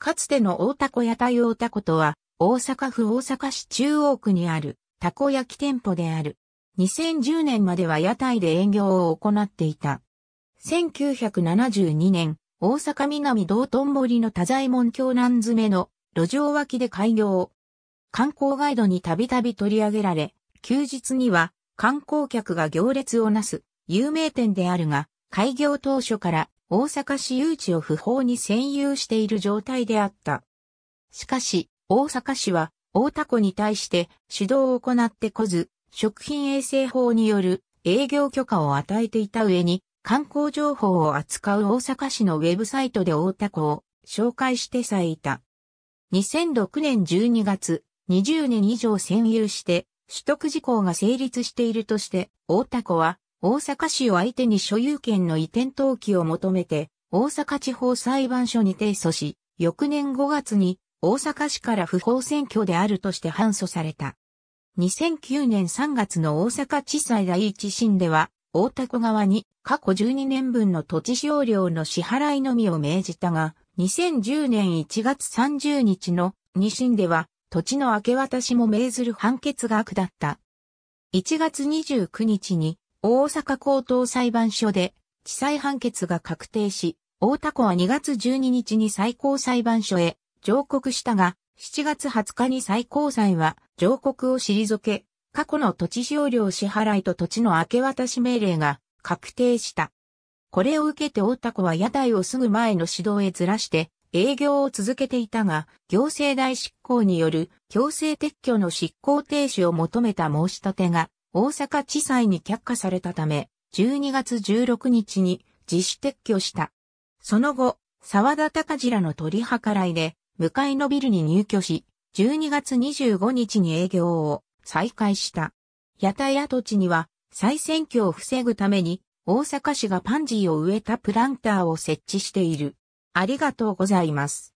かつての大田小屋台大田小とは、大阪府大阪市中央区にある、たこ焼き店舗である。2010年までは屋台で営業を行っていた。1972年、大阪南道頓堀の多左門橋南詰めの路上脇で開業。観光ガイドにたびたび取り上げられ、休日には観光客が行列をなす有名店であるが、開業当初から大阪市有地を不法に占有している状態であった。しかし、大阪市は、大田区に対して指導を行ってこず、食品衛生法による営業許可を与えていた上に、観光情報を扱う大阪市のウェブサイトで大田区を紹介してさえいた。2006年12月、20年以上占有して、取得事項が成立しているとして、大田区は大阪市を相手に所有権の移転登記を求めて、大阪地方裁判所に提訴し、翌年5月に大阪市から不法選挙であるとして反訴された。2009年3月の大阪地裁第一審では、大田区側に過去12年分の土地使用料の支払いのみを命じたが、2010年1月30日の2審では、土地の明け渡しも命ずる判決が下った。1月29日に大阪高等裁判所で地裁判決が確定し、大田子は2月12日に最高裁判所へ上告したが、7月20日に最高裁は上告を退け、過去の土地使用料支払いと土地の明け渡し命令が確定した。これを受けて大田子は屋台をすぐ前の指導へずらして営業を続けていたが、行政代執行による強制撤去の執行停止を求めた申し立てが大阪地裁に却下されたため、12月16日に自主撤去した。その後、沢田隆次らの取り計らいで、向かいのビルに入居し、12月25日に営業を再開した。屋台跡地には、再選挙を防ぐために、大阪市がパンジーを植えたプランターを設置している。ありがとうございます。